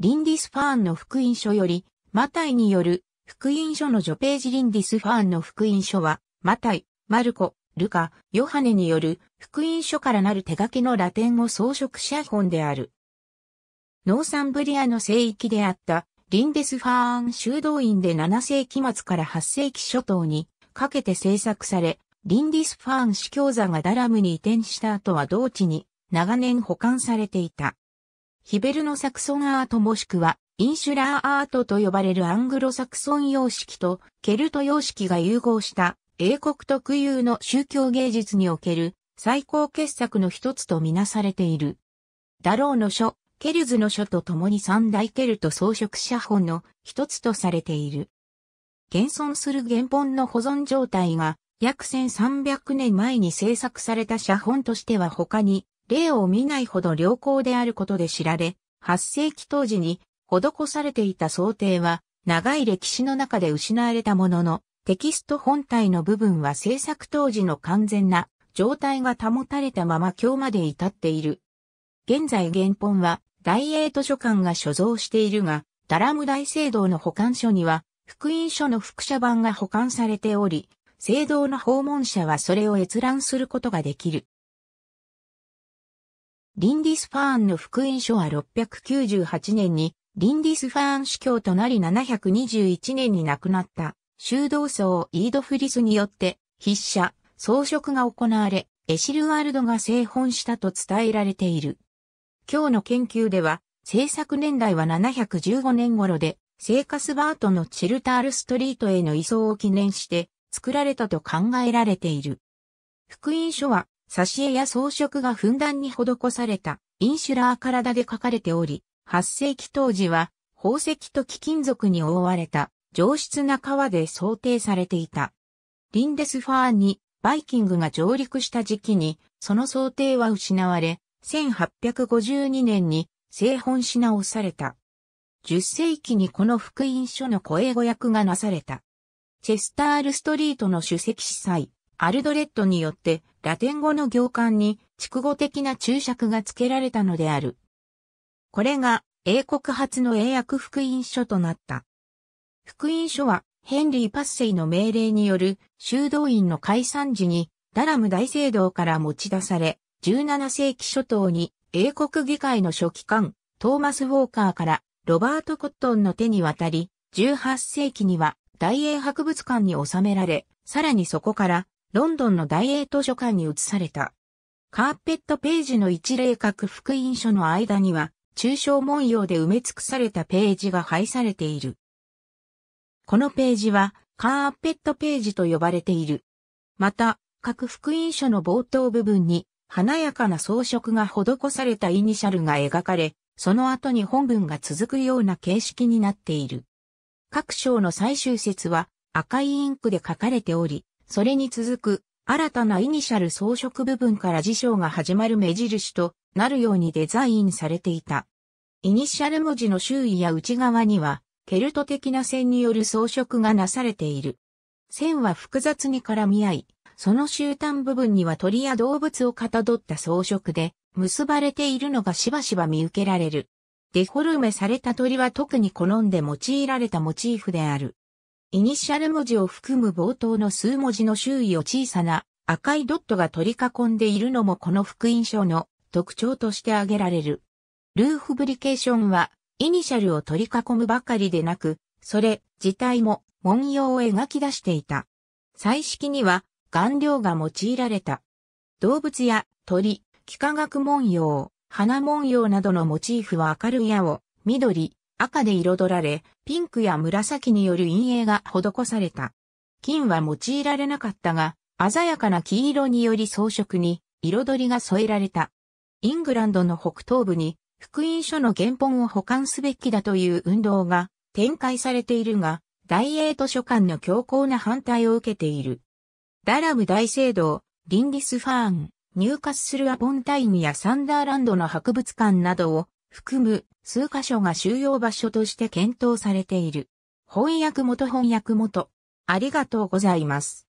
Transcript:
リンディスファーンの福音書より、マタイによる福音書の序ページリンディスファーンの福音書は、マタイ、マルコ、ルカ、ヨハネによる福音書からなる手書きのラテン語装飾写本である。ノーサンブリアの聖域であったリンデスファーン修道院で7世紀末から8世紀初頭にかけて制作され、リンディスファーン司教座がダラムに移転した後は同地に長年保管されていた。ヒベルのサクソンアートもしくは、インシュラーアートと呼ばれるアングロサクソン様式とケルト様式が融合した英国特有の宗教芸術における最高傑作の一つとみなされている。ダローの書、ケルズの書と共に三大ケルト装飾写本の一つとされている。現存する原本の保存状態が約1300年前に制作された写本としては他に例を見ないほど良好であることで知られ、8世紀当時に施されていた想定は、長い歴史の中で失われたものの、テキスト本体の部分は制作当時の完全な状態が保たれたまま今日まで至っている。現在原本は大英図書館が所蔵しているが、ダラム大聖堂の保管所には、福音書の複写版が保管されており、聖堂の訪問者はそれを閲覧することができる。リンディスファーンの福音書は698年に、リンディスファーン主教となり721年に亡くなった、修道僧イード・フリスによって、筆者、装飾が行われ、エシルワールドが製本したと伝えられている。今日の研究では、制作年代は715年頃で、生カスバートのチルタールストリートへの移送を記念して作られたと考えられている。福音書は挿絵や装飾がふんだんに施されたインシュラー体で書かれており、8世紀当時は宝石と貴金属に覆われた上質な川で想定されていた。リンデスファーンにバイキングが上陸した時期にその想定は失われ、1852年に製本し直された。10世紀にこの福音書の声語訳がなされた。チェスタールストリートの主席司祭、アルドレットによってラテン語の行間に畜語的な注釈が付けられたのである。これが英国初の英訳福音書となった。福音書はヘンリー・パッセイの命令による修道院の解散時にダラム大聖堂から持ち出され、17世紀初頭に英国議会の書記官トーマス・ウォーカーからロバート・コットンの手に渡り、18世紀には大英博物館に収められ、さらにそこからロンドンの大英図書館に移された。カーペットページの一例各福音書の間には、抽象文様で埋め尽くされたページが配されている。このページは、カーペットページと呼ばれている。また、各福音書の冒頭部分に、華やかな装飾が施されたイニシャルが描かれ、その後に本文が続くような形式になっている。各章の最終節は赤いインクで書かれており、それに続く、新たなイニシャル装飾部分から辞書が始まる目印となるようにデザインされていた。イニシャル文字の周囲や内側には、ケルト的な線による装飾がなされている。線は複雑に絡み合い、その終端部分には鳥や動物をかたどった装飾で、結ばれているのがしばしば見受けられる。デフォルメされた鳥は特に好んで用いられたモチーフである。イニシャル文字を含む冒頭の数文字の周囲を小さな赤いドットが取り囲んでいるのもこの福音書の特徴として挙げられる。ルーフブリケーションは、イニシャルを取り囲むばかりでなく、それ自体も文様を描き出していた。彩色には顔料が用いられた。動物や鳥、幾何学文様、花文様などのモチーフは明るい青、緑、赤で彩られ、ピンクや紫による陰影が施された。金は用いられなかったが、鮮やかな黄色により装飾に彩りが添えられた。イングランドの北東部に福音書の原本を保管すべきだという運動が展開されているが、大英図書館の強硬な反対を受けている。ダラム大聖堂、リンディスファーン、ニューカッスルアポンタインやサンダーランドの博物館などを含む数箇所が収容場所として検討されている。翻訳元翻訳元。ありがとうございます。